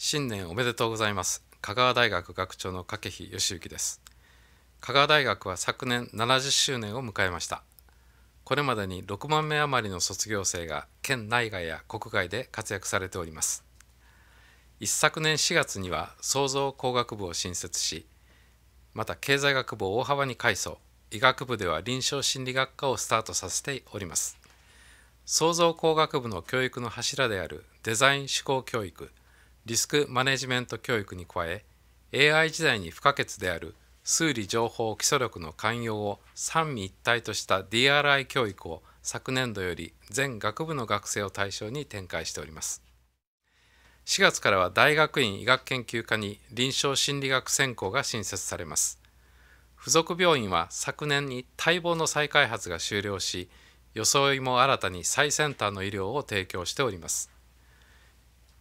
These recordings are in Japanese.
新年おめでとうございます香川大学学長の掛木義行です香川大学は昨年70周年を迎えましたこれまでに6万名余りの卒業生が県内外や国外で活躍されております一昨年4月には創造工学部を新設しまた経済学部を大幅に改装医学部では臨床心理学科をスタートさせております創造工学部の教育の柱であるデザイン思考教育リスクマネジメント教育に加え AI 時代に不可欠である数理情報基礎力の寛容を三位一体とした DRI 教育を昨年度より全学部の学生を対象に展開しております4月からは大学院医学研究科に臨床心理学専攻が新設されます付属病院は昨年に待望の再開発が終了し装いも新たに最先端の医療を提供しております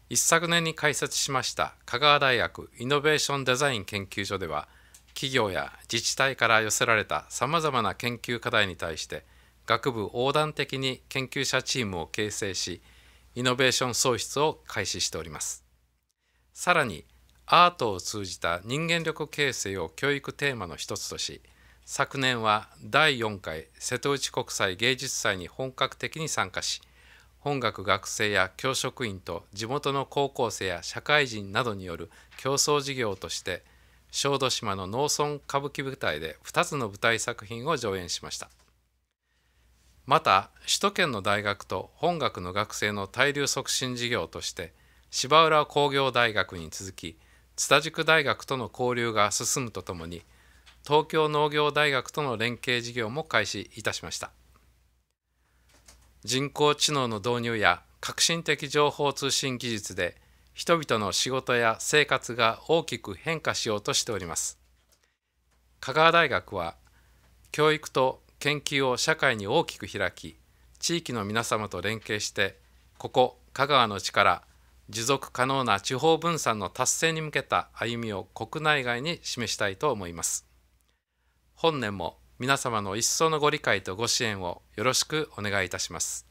一昨年に開設しました香川大学イノベーションデザイン研究所では企業や自治体から寄せられたさまざまな研究課題に対して学部横断的に研究者チームを形成しイノベーション創出を開始しておりますさらにアートを通じた人間力形成を教育テーマの一つとし昨年は第4回瀬戸内国際芸術祭に本格的に参加し本学学生や教職員と地元の高校生や社会人などによる競争事業として小豆島の農村歌舞伎舞台で2つの舞台作品を上演しましたまた首都圏の大学と本学の学生の対流促進事業として芝浦工業大学に続き津田塾大学との交流が進むとともに東京農業大学との連携事業も開始いたしました。人工知能の導入や革新的情報通信技術で人々の仕事や生活が大きく変化しようとしております。香川大学は教育と研究を社会に大きく開き地域の皆様と連携してここ香川の力持続可能な地方分散の達成に向けた歩みを国内外に示したいと思います。本年も皆様の一層のご理解とご支援をよろしくお願いいたします。